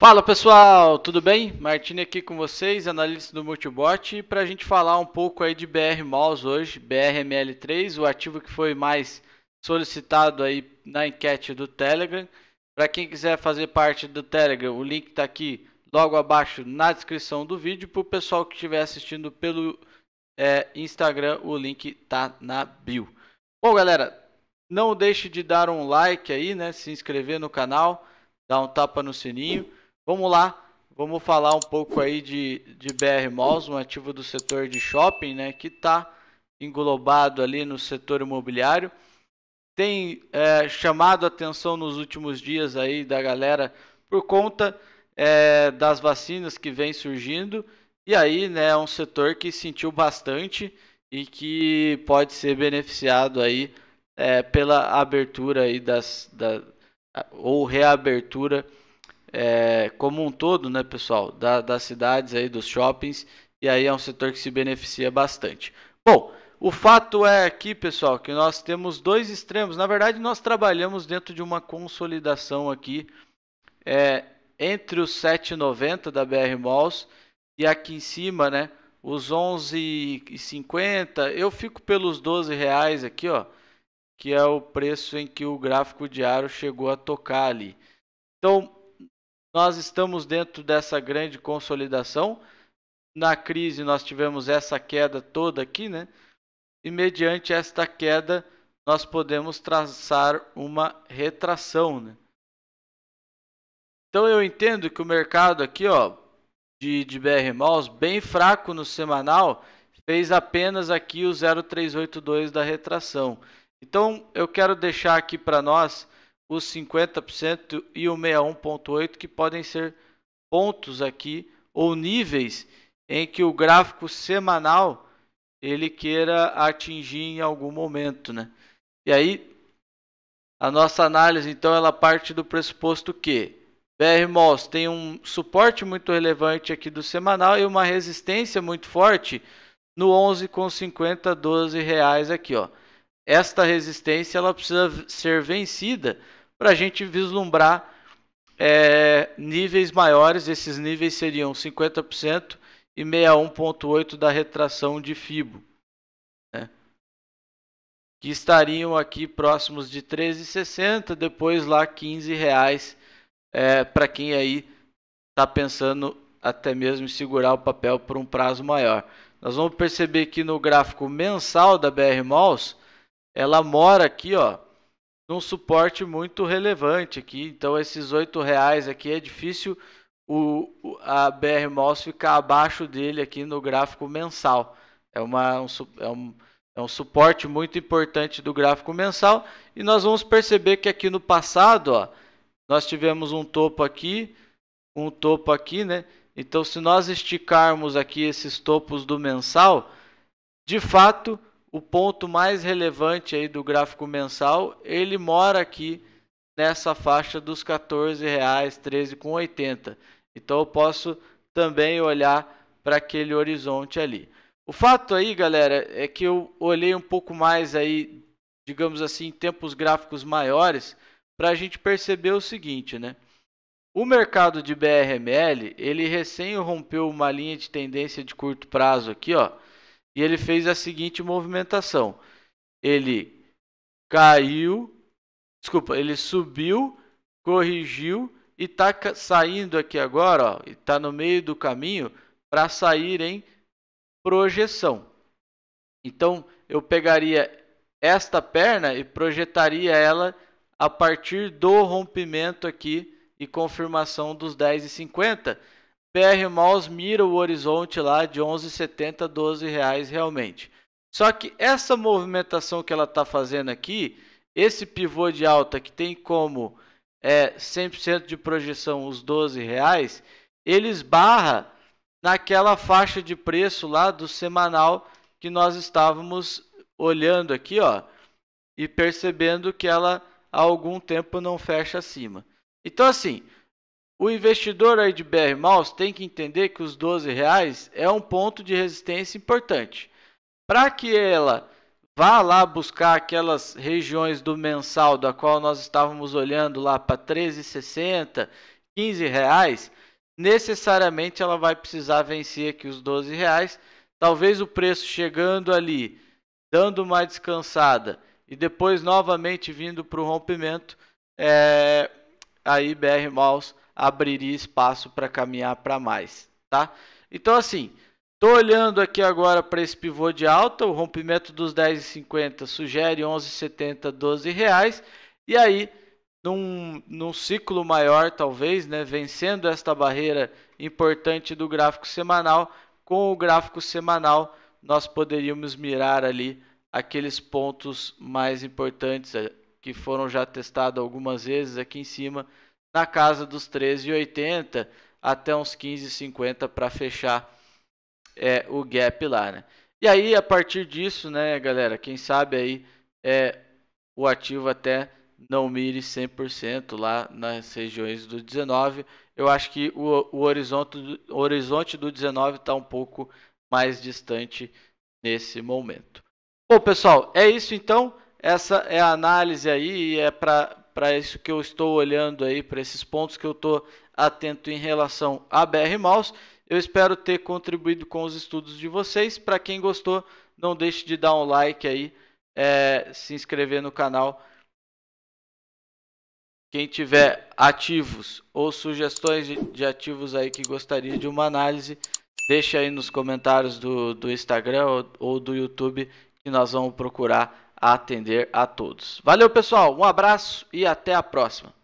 Fala pessoal, tudo bem? Martini aqui com vocês, analista do Multibot, para a gente falar um pouco aí de BR Mouse hoje, BRML3, o ativo que foi mais solicitado aí na enquete do Telegram. Para quem quiser fazer parte do Telegram, o link está aqui logo abaixo na descrição do vídeo. Para o pessoal que estiver assistindo pelo é, Instagram, o link está na bio. Bom galera, não deixe de dar um like aí, né? Se inscrever no canal, dar um tapa no sininho Vamos lá, vamos falar um pouco aí de, de BR Malls, um ativo do setor de shopping, né, que está englobado ali no setor imobiliário. Tem é, chamado a atenção nos últimos dias aí da galera por conta é, das vacinas que vem surgindo. E aí, né, é um setor que sentiu bastante e que pode ser beneficiado aí é, pela abertura aí das, da, ou reabertura é, como um todo, né, pessoal, da, das cidades aí, dos shoppings, e aí é um setor que se beneficia bastante. Bom, o fato é aqui, pessoal, que nós temos dois extremos. Na verdade, nós trabalhamos dentro de uma consolidação aqui é, entre os 7,90 da BR Malls e aqui em cima, né? Os 11,50. Eu fico pelos 12 reais aqui, ó, que é o preço em que o gráfico diário chegou a tocar ali. Então, nós estamos dentro dessa grande consolidação. Na crise nós tivemos essa queda toda aqui, né? E mediante esta queda nós podemos traçar uma retração, né? Então eu entendo que o mercado aqui, ó, de, de BR Malls, bem fraco no semanal, fez apenas aqui o 0382 da retração. Então eu quero deixar aqui para nós os 50% e o 61,8%, que podem ser pontos aqui ou níveis em que o gráfico semanal ele queira atingir em algum momento, né? E aí a nossa análise então ela parte do pressuposto que BR tem um suporte muito relevante aqui do semanal e uma resistência muito forte no 11,50 12 reais aqui, ó. Esta resistência ela precisa ser vencida para a gente vislumbrar é, níveis maiores. Esses níveis seriam 50% e 61,8% da retração de FIBO, né? que estariam aqui próximos de 13,60, depois lá 15 reais é, para quem aí está pensando até mesmo em segurar o papel por um prazo maior. Nós vamos perceber que no gráfico mensal da BR Malls, ela mora aqui, ó, num suporte muito relevante aqui. Então esses oito reais aqui é difícil o, a BR Malls ficar abaixo dele aqui no gráfico mensal. É, uma, um, é, um, é um suporte muito importante do gráfico mensal e nós vamos perceber que aqui no passado, ó, nós tivemos um topo aqui, um topo aqui, né? Então se nós esticarmos aqui esses topos do mensal, de fato o ponto mais relevante aí do gráfico mensal, ele mora aqui nessa faixa dos R$ R$13,80. Então eu posso também olhar para aquele horizonte ali. O fato aí, galera, é que eu olhei um pouco mais aí, digamos assim, tempos gráficos maiores, para a gente perceber o seguinte, né? O mercado de BRML, ele recém rompeu uma linha de tendência de curto prazo aqui, ó, e ele fez a seguinte movimentação: ele caiu, desculpa, ele subiu, corrigiu e está saindo aqui agora, ó, e está no meio do caminho para sair em projeção. Então eu pegaria esta perna e projetaria ela a partir do rompimento aqui e confirmação dos 10 e 50 PR Malls mira o horizonte lá de 11,70, 12 reais realmente. Só que essa movimentação que ela está fazendo aqui, esse pivô de alta que tem como é, 100% de projeção os 12 reais, ele esbarra naquela faixa de preço lá do semanal que nós estávamos olhando aqui, ó, e percebendo que ela há algum tempo não fecha acima. Então assim, o investidor aí de BR Mouse tem que entender que os 12 reais é um ponto de resistência importante. Para que ela vá lá buscar aquelas regiões do mensal da qual nós estávamos olhando lá para 13,60, 15 reais, necessariamente ela vai precisar vencer aqui os 12 reais. Talvez o preço chegando ali, dando uma descansada e depois novamente vindo para o rompimento, é... aí BR Mouse abriria espaço para caminhar para mais, tá? Então assim, tô olhando aqui agora para esse pivô de alta, o rompimento dos 10,50 sugere 11,70, 12 reais, e aí num, num ciclo maior talvez, né, vencendo esta barreira importante do gráfico semanal, com o gráfico semanal nós poderíamos mirar ali aqueles pontos mais importantes eh, que foram já testados algumas vezes aqui em cima, na casa dos 13,80 até uns 15,50 para fechar é, o gap lá, né? E aí, a partir disso, né, galera, quem sabe aí é, o ativo até não mire 100% lá nas regiões do 19. Eu acho que o, o horizonte, do, o horizonte do 19 está um pouco mais distante nesse momento. Bom, pessoal, é isso então. Essa é a análise aí, é para para isso que eu estou olhando aí, para esses pontos que eu estou atento em relação a BR Mouse. Eu espero ter contribuído com os estudos de vocês. Para quem gostou, não deixe de dar um like aí, é, se inscrever no canal. Quem tiver ativos ou sugestões de, ativos aí que gostaria de uma análise, deixe aí nos comentários do, do Instagram ou, ou do YouTube que nós vamos procurar atender a todos. Valeu, pessoal. Um abraço e até a próxima.